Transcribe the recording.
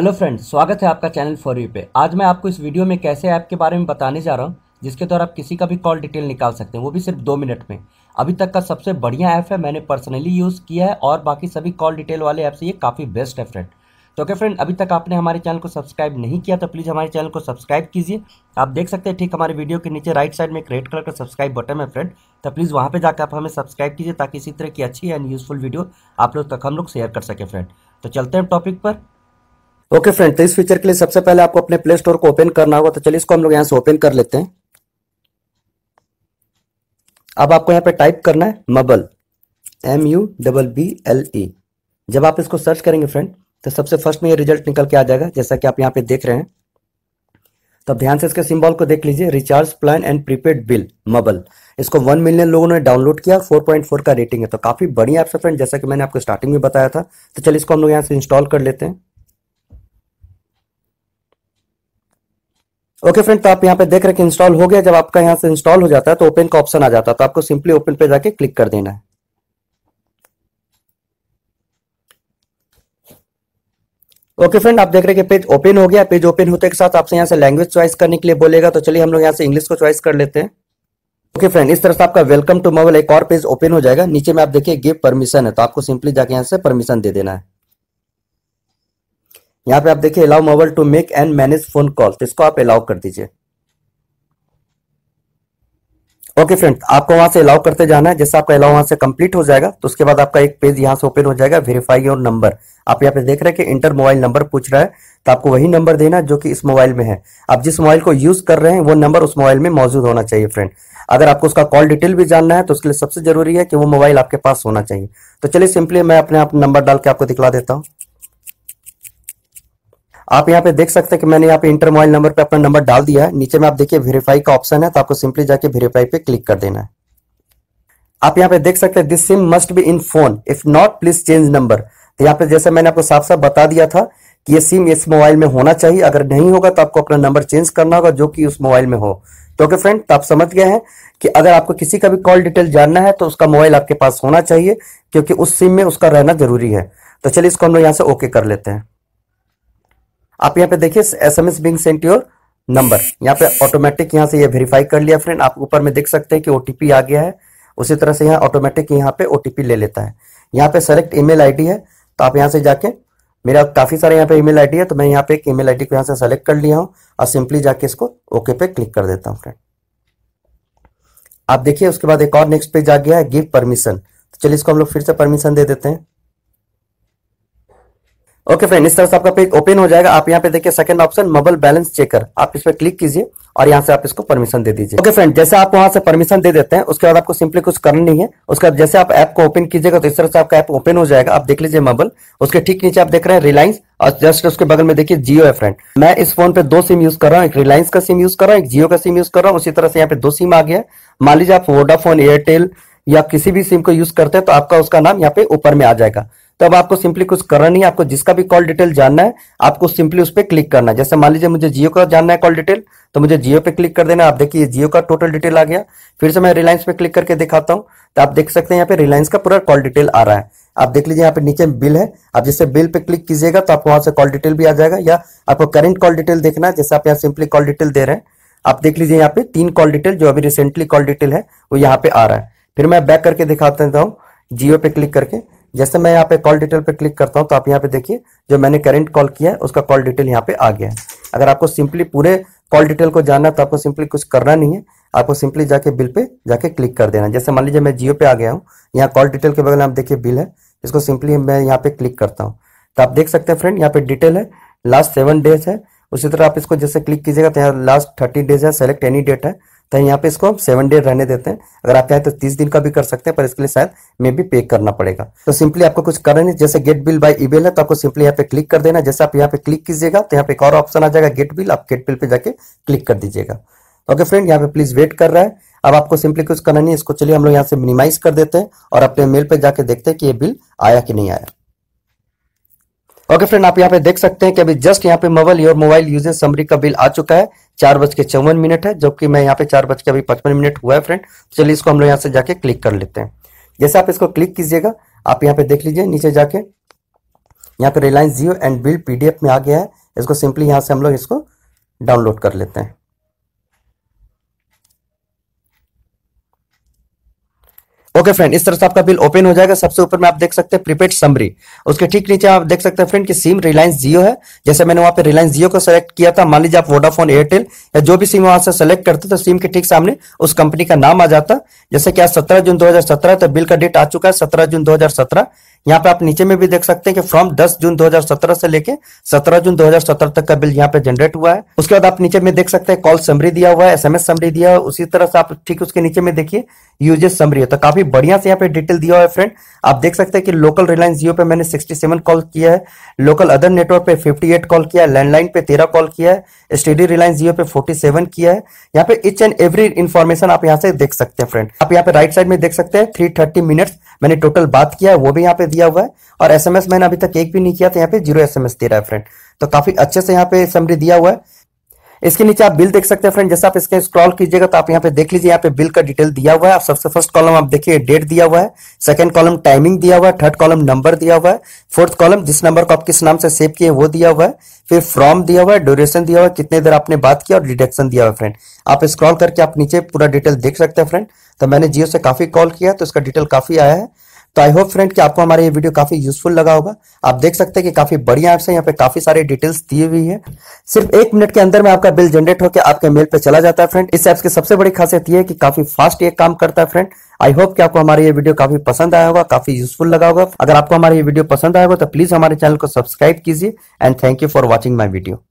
hello friends स्वागत है आपका चैनल फॉर यू पे आज मैं आपको इस वीडियो में कैसे ऐप के बारे में बताने जा रहा हूँ जिसके द्वारा आप किसी का भी कॉल डिटेल निकाल सकते हैं वो भी सिर्फ दो मिनट में अभी तक का सबसे बढ़िया ऐप है मैंने पर्सनली यूज़ किया है और बाकी सभी कॉल डिटेल वाले ऐप से ये काफ़ी बेस्ट है फ्रेंड तो ओके फ्रेंड अभी तक आपने हमारे चैनल को सब्सक्राइब नहीं किया तो प्लीज़ हमारे चैनल को सब्सक्राइब कीजिए आप देख सकते हैं ठीक हमारे वीडियो के नीचे राइट साइड में एक रेड कलर का सब्सक्राइब बटन है फ्रेंड तो प्लीज़ वहाँ पे जाकर आप हमें सब्सक्राइब कीजिए ताकि इसी तरह की अच्छी एंड यूजफुल वीडियो आप लोग तक हम लोग शेयर कर सकें फ्रेंड तो चलते हैं टॉपिक पर ओके फ्रेंड तो इस फीचर के लिए सबसे पहले आपको अपने प्ले स्टोर को ओपन करना होगा तो चलिए इसको हम लोग यहाँ से ओपन कर लेते हैं अब आपको यहाँ पे टाइप करना है Mubble M U double B L E जब आप इसको सर्च करेंगे फ्रेंड तो सबसे फर्स्ट में ये रिजल्ट निकल के आ जाएगा जैसा कि आप यहाँ पे देख रहे हैं तो ध्यान से इसके सिंबल को देख लीजिए recharge plan and prepaid bill Mubble इसको वन मिलियन लोगों ने डाउनलोड किया फोर पॉइंट फोर का रेटिंग है तो काफी बढ़िया ऐप है फ्रेंड जैसा कि मैंने आपको स्टार्टिंग में बताया था तो चलिए इसको हम लोग यहाँ से इंस्टॉल कर लेते हैं ओके okay फ्रेंड तो आप यहाँ पे देख रहे हैं इंस्टॉल हो गया जब आपका यहाँ से इंस्टॉल हो जाता है तो ओपन का ऑप्शन आ जाता है तो आपको सिंपली ओपन पे जाके क्लिक कर देना है ओके okay फ्रेंड आप देख रहे हैं कि पेज ओपन हो गया पेज ओपन होते के साथ आपसे यहाँ से लैंग्वेज चॉइस करने के लिए बोलेगा तो चलिए हम लोग यहाँ से इंग्लिश को चॉइस कर लेते हैं ओके okay फ्रेंड इस तरह से आपका वेलकम टू मोबाइल एक और पेज ओपन हो जाएगा नीचे में आप देखिए गिव परमिशन है तो आपको सिंपली जाके यहाँ से परमिशन दे देना है यहाँ पे आप देखिए allow mobile to make and manage phone call तो इसको आप अलाउ कर दीजिए ओके फ्रेंड आपको वहां से अलाउ करते जाना है जैसे आपका अलाउ वहां से कंप्लीट हो जाएगा तो उसके बाद आपका एक पेज यहाँ से ओपन हो जाएगा वेरीफाई योर नंबर आप यहाँ पे देख रहे हैं कि इंटर मोबाइल नंबर पूछ रहा है तो आपको वही नंबर देना जो कि इस मोबाइल में है आप जिस मोबाइल को यूज कर रहे हैं वो नंबर उस मोबाइल में मौजूद होना चाहिए फ्रेंड अगर आपको उसका कॉल डिटेल भी जानना है तो उसके लिए सबसे जरूरी है कि वो मोबाइल आपके पास होना चाहिए तो चलिए सिंपली मैं अपने आप नंबर डाल के आपको दिखला देता हूँ आप यहाँ पे देख सकते हैं कि मैंने यहाँ पे इंटर मोबाइल नंबर पे अपना नंबर डाल दिया है नीचे में आप देखिए वेरीफाई का ऑप्शन है तो आपको सिंपली जाके वेरीफाई पे क्लिक कर देना है आप यहाँ पे देख सकते हैं this SIM must be in phone if not please change number तो यहाँ पे जैसे मैंने आपको साफ साफ बता दिया था कि ये सिम इस मोबाइल में होना चाहिए अगर नहीं होगा तो आपको अपना नंबर चेंज करना होगा जो कि उस मोबाइल में हो तो ओके फ्रेंड तो आप समझ गए हैं कि अगर आपको किसी का भी कॉल डिटेल जानना है तो उसका मोबाइल आपके पास होना चाहिए क्योंकि उस सिम में उसका रहना जरूरी है तो चलिए इसको हम लोग यहाँ से ओके कर लेते हैं आप यहाँ पे देखिए S M S being sent your number यहाँ पे ऑटोमेटिक यहाँ से ये वेरीफाई कर लिया फ्रेंड आप ऊपर में देख सकते हैं कि ओटीपी आ गया है उसी तरह से यहाँ ऑटोमेटिक यहाँ पे ओटीपी ले लेता है यहाँ पे सेलेक्ट ईमेल आईडी है तो आप यहाँ से जाके मेरा काफी सारे यहाँ पे ईमेल आईडी है तो मैं यहाँ पे एक ईमेल आईडी को यहाँ से सेलेक्ट कर लिया हूँ और सिंपली जाके इसको ओके पे क्लिक कर देता हूँ फ्रेंड आप देखिए उसके बाद एक और नेक्स्ट पेज आ गया है गिव परमिशन तो चलिए इसको हम लोग फिर से परमिशन दे देते हैं ओके फ्रेंड इस तरह से आपका पेज ओपन हो जाएगा आप यहाँ पे देखिए second option mobile balance checker आप इस पर क्लिक कीजिए और यहाँ से आप इसको परमिशन दे दीजिए ओके फ्रेंड जैसे आप वहां से परमिशन दे देते हैं उसके बाद आपको सिंपली कुछ करना नहीं है उसके बाद जैसे आप ऐप को ओपन कीजिएगा तो इस तरह से आपका ऐप ओपन हो जाएगा आप देख लीजिए मोबाइल उसके ठीक नीचे आप देख रहे हैं रिलायंस और जस्ट उसके बगल में देखिए जियो है फ्रेंड मैं इस फोन पे दो सिम यूज कर रहा हूँ एक रिलायंस का सिम यूज कर रहा हूँ एक जियो का सिम यूज कर रहा हूँ उसी तरह से यहाँ पे दो सिम आ गया मान लीजिए आप वोडाफोन एयरटेल या किसी भी सिम को यूज करते हैं तो आपका उसका नाम यहाँ पे ऊपर में आ जाएगा तब आपको सिंपली कुछ करना नहीं है आपको जिसका भी कॉल डिटेल जानना है आपको सिंपली उस पर क्लिक करना है जैसे मान लीजिए मुझे जियो का जानना है कॉल डिटेल तो मुझे जियो पे क्लिक कर देना आप देखिए जियो का टोटल डिटेल आ गया फिर से मैं रिलायंस पे क्लिक करके दिखाता हूँ तो आप देख सकते हैं यहाँ पे रिलायंस का पूरा कॉल डिटेल आ रहा है आप देख लीजिए यहाँ पे नीचे बिल है आप जैसे बिल पे क्लिक कीजिएगा तो आपको वहां से कॉल डिटेल भी आ जाएगा या आपको करेंट कॉल डिटेल देखना है जैसे आप यहाँ सिंपली कॉल डिटेल दे रहे हैं आप देख लीजिए यहाँ पे तीन कॉल डिटेल जो अभी रिसेंटली कॉल डिटेल है वो यहाँ पे आ रहा है फिर मैं बैक करके दिखाता हूँ जियो पे क्लिक करके जैसे मैं यहाँ पे कॉल डिटेल पे क्लिक करता हूँ तो आप यहाँ पे देखिए जो मैंने करेंट कॉल किया है उसका कॉल डिटेल यहाँ पे आ गया है अगर आपको सिंपली पूरे कॉल डिटेल को जानना है तो आपको सिंपली कुछ करना नहीं है आपको सिंपली जाके बिल पे जाके क्लिक कर देना जैसे मान लीजिए मैं जियो पे आ गया हूँ यहाँ कॉल डिटेल के बगल आप देखिए बिल है इसको सिंपली मैं यहाँ पे क्लिक करता हूँ तो आप देख सकते हैं फ्रेंड यहाँ पे डिटेल है लास्ट सेवन डेज है उसी तरह आप इसको जैसे क्लिक कीजिएगा तो यहाँ लास्ट थर्टी डेज है सेलेक्ट एनी डेट है तो यहाँ पे इसको हम सेवन डे रहने देते हैं अगर आप चाहें तो तीस दिन का भी कर सकते हैं पर इसके लिए शायद मे भी पे करना पड़ेगा तो सिंपली आपको कुछ करना नहीं जैसे गेट बिल बाय ईमेल है तो आपको सिंपली यहाँ पे क्लिक कर देना जैसे आप यहाँ पे क्लिक कीजिएगा तो यहाँ पे एक और ऑप्शन आ जाएगा गेट बिल आप गेट बिल पे जाके क्लिक कर दीजिएगा ओके फ्रेंड यहाँ पे प्लीज वेट कर रहा है अब आपको सिंपली कुछ करना नहीं इसको चलिए हम लोग यहाँ से मिनिमाइज कर देते हैं और अपने मेल पे जाके देखते हैं कि ये बिल आया कि नहीं आया ओके okay फ्रेंड आप यहाँ पे देख सकते हैं कि अभी जस्ट यहाँ पे mobile your mobile usage summary का बिल आ चुका है चार बज के चौवन मिनट है जबकि मैं यहाँ पे चार बज के अभी पचपन मिनट हुआ है फ्रेंड तो चलिए इसको हम लोग यहाँ से जाके क्लिक कर लेते हैं जैसे आप इसको क्लिक कीजिएगा आप यहाँ पे देख लीजिए नीचे जाके यहाँ पे Reliance Jio and bill PDF में आ गया है इसको सिंपली यहाँ से हम लोग इसको डाउनलोड कर लेते हैं ओके फ्रेंड इस तरह से आपका बिल ओपन हो जाएगा सबसे ऊपर में आप देख सकते हैं प्रीपेड समरी उसके ठीक नीचे आप देख सकते हैं फ्रेंड कि सिम रिलायंस जियो है जैसे मैंने वहां पे रिलायंस जियो को सेलेक्ट किया था मान लीजिए आप वोडाफोन एयरटेल या जो भी सिम वहां से सेलेक्ट करते तो सिम के ठीक सामने उस कंपनी का नाम आ जाता जैसे कि आज सत्रह जून दो हजार सत्रह तो बिल का डेट आ चुका है सत्रह जून दो हजार सत्रह यहाँ पे आप नीचे में भी देख सकते हैं कि फ्रॉम 10 जून 2017 से लेके 17 जून 2017 तक का बिल यहाँ पे जनरेट हुआ है उसके बाद आप नीचे में देख सकते हैं कॉल समरी दिया हुआ है एसएमएस समरी दिया है उसी तरह से आप ठीक उसके नीचे में देखिए यूजेस समरी है तो काफी बढ़िया से यहाँ पे डिटेल दिया हुआ है फ्रेंड आप देख सकते हैं कि लोकल रिलायंस जियो पे मैंने सिक्सटी कॉल किया है लोकल अदर नेटवर्क पे फिफ्टी कॉल किया है लैंडलाइन पे तेरह कॉल किया है स्टडी रिलायंस जियो पे फोर्टी किया है यहाँ पे इच एंड एवरी इन्फॉर्मेशन आप यहाँ से देख सकते हैं फ्रेंड आप यहाँ पे राइट साइड में देख सकते हैं थ्री मिनट्स मैंने टोटल बात किया है वो भी यहाँ पे दिया हुआ है और एसएमएस मैंने अभी तक एक भी नहीं किया था यहाँ पे जीरो एसएमएस दे रहा है फ्रेंड तो काफी अच्छे से यहाँ पे समरी दिया हुआ है इसके नीचे आप बिल देख सकते हैं फ्रेंड जैसे आप इसके स्क्रॉल कीजिएगा तो आप यहाँ पे देख लीजिए यहाँ पे बिल का डिटेल दिया हुआ है आप सबसे फर्स्ट कॉलम आप देखिए डेट दिया हुआ है सेकंड कॉलम टाइमिंग दिया हुआ है थर्ड कॉलम नंबर दिया हुआ है फोर्थ कॉलम जिस नंबर को आप किस नाम से सेव किए वो दिया हुआ है फिर फॉर्म दिया हुआ है ड्यूरेशन दिया हुआ है कितने देर आपने बात किया और डिडक्शन दिया हुआ है फ्रेंड आप स्क्रॉल करके आप नीचे पूरा डिटेल देख सकते हैं फ्रेंड तो मैंने जियो से काफी कॉल किया तो इसका डिटेल काफी आया है तो आई होप फ्रेंड कि आपको हमारा ये वीडियो काफी यूजफुल लगा होगा आप देख सकते हैं कि काफी बढ़िया ऐप्स है यहाँ पे काफी सारे डिटेल्स दिए हुई है सिर्फ एक मिनट के अंदर में आपका बिल जनरेट होकर आपके मेल पे चला जाता है फ्रेंड इस ऐप्स की सबसे बड़ी खासियत यह है कि काफी फास्ट ये काम करता है फ्रेंड आई होप कि आपको हमारा ये वीडियो काफी पसंद आया होगा काफी यूजफुल लगा होगा अगर आपको हमारा ये वीडियो पसंद आया होगा तो प्लीज हमारे चैनल को सब्सक्राइब कीजिए and thank you for watching my video